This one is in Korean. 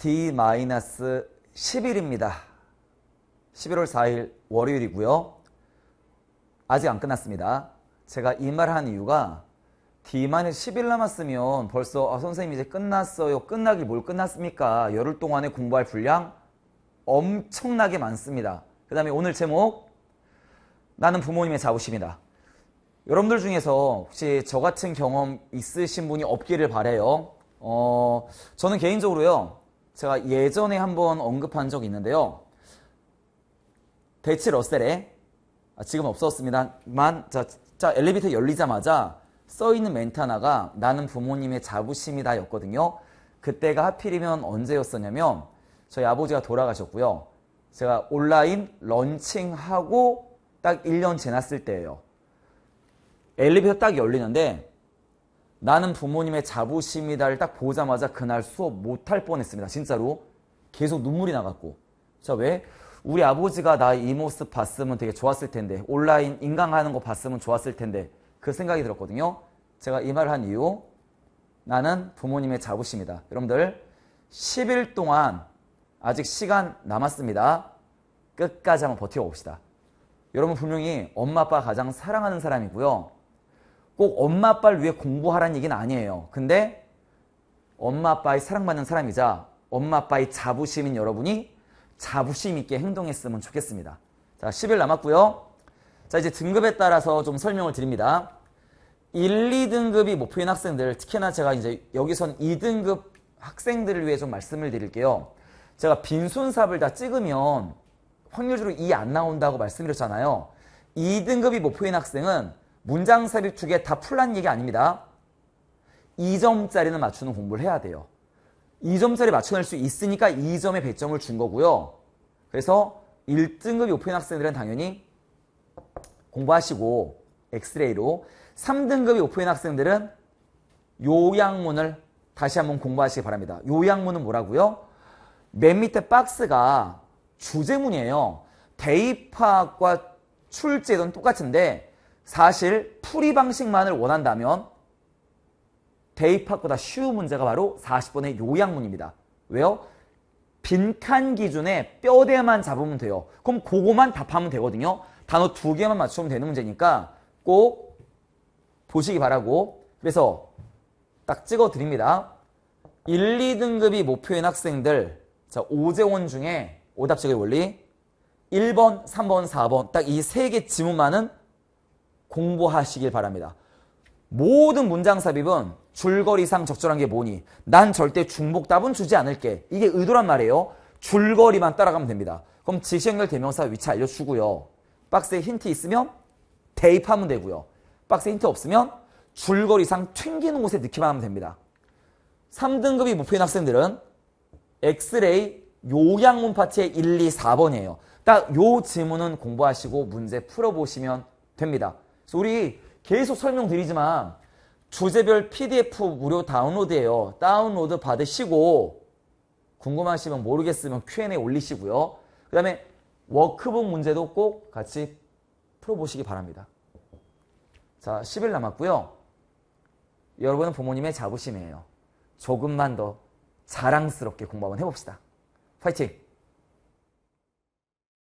D-10일입니다. 11월 4일 월요일이고요. 아직 안 끝났습니다. 제가 이 말을 한 이유가 D-10일 남았으면 벌써 아, 선생님 이제 끝났어요. 끝나기 뭘 끝났습니까? 열흘 동안의 공부할 분량 엄청나게 많습니다. 그 다음에 오늘 제목 나는 부모님의 자부심이다. 여러분들 중에서 혹시 저 같은 경험 있으신 분이 없기를 바래요. 어, 저는 개인적으로요. 제가 예전에 한번 언급한 적이 있는데요. 대치 러셀에 아, 지금 없었습니다만 자, 자 엘리베이터 열리자마자 써 있는 멘트 하나가 나는 부모님의 자부심이다였거든요. 그때가 하필이면 언제였었냐면 저희 아버지가 돌아가셨고요. 제가 온라인 런칭하고 딱 1년 지났을 때예요. 엘리베이터 딱 열리는데 나는 부모님의 자부심이다를 딱 보자마자 그날 수업 못할 뻔했습니다. 진짜로 계속 눈물이 나갔고 자 왜? 우리 아버지가 나 이 모습 봤으면 되게 좋았을 텐데 온라인 인강하는 거 봤으면 좋았을 텐데 그 생각이 들었거든요. 제가 이 말을 한 이유 나는 부모님의 자부심이다. 여러분들 10일 동안 아직 시간 남았습니다. 끝까지 한번 버텨봅시다. 여러분 분명히 엄마 아빠 가장 사랑하는 사람이고요. 꼭 엄마 아빠를 위해 공부하라는 얘기는 아니에요. 근데 엄마 아빠의 사랑받는 사람이자 엄마 아빠의 자부심인 여러분이 자부심 있게 행동했으면 좋겠습니다. 자, 10일 남았고요. 자, 이제 등급에 따라서 좀 설명을 드립니다. 1, 2등급이 목표인 뭐 학생들, 특히나 제가 이제 여기선 2등급 학생들을 위해 좀 말씀을 드릴게요. 제가 빈손삽을 다 찍으면 확률적으로 2 안 나온다고 말씀드렸잖아요. 2등급이 목표인 뭐 학생은 문장 삽입 축에 다 풀란 얘기 아닙니다. 2점짜리는 맞추는 공부를 해야 돼요. 2점짜리 맞춰낼 수 있으니까 2점의 배점을 준 거고요. 그래서 1등급 요표인 학생들은 당연히 공부하시고 엑스레이로 3등급 요표인 학생들은 요양문을 다시 한번 공부하시기 바랍니다. 요양문은 뭐라고요? 맨 밑에 박스가 주제문이에요. 대입학과 출제는 똑같은데 사실 풀이 방식만을 원한다면 대입학보다 쉬운 문제가 바로 40번의 요양문입니다. 왜요? 빈칸 기준에 뼈대만 잡으면 돼요. 그럼 그거만 답하면 되거든요. 단어 두 개만 맞추면 되는 문제니까 꼭 보시기 바라고 그래서 딱 찍어 드립니다. 1, 2등급이 목표인 학생들 자 오재원 중에 오답 제의 원리 1번, 3번, 4번 딱 이 세 개 지문만은 공부하시길 바랍니다. 모든 문장 삽입은 줄거리상 적절한 게 뭐니? 난 절대 중복답은 주지 않을게. 이게 의도란 말이에요. 줄거리만 따라가면 됩니다. 그럼 지시연결 대명사 위치 알려주고요. 박스에 힌트 있으면 대입하면 되고요. 박스에 힌트 없으면 줄거리상 튕기는 곳에 넣기만 하면 됩니다. 3등급이 목표인 학생들은 엑스레이 요양문 파트의 1, 2, 4번이에요. 딱 요질문은 공부하시고 문제 풀어보시면 됩니다. 그래서 우리 계속 설명드리지만 주제별 PDF 무료 다운로드예요. 다운로드 받으시고 궁금하시면 모르겠으면 Q&A 올리시고요. 그 다음에 워크북 문제도 꼭 같이 풀어보시기 바랍니다. 자, 10일 남았고요. 여러분은 부모님의 자부심이에요. 조금만 더 자랑스럽게 공부 한번 해봅시다. 파이팅!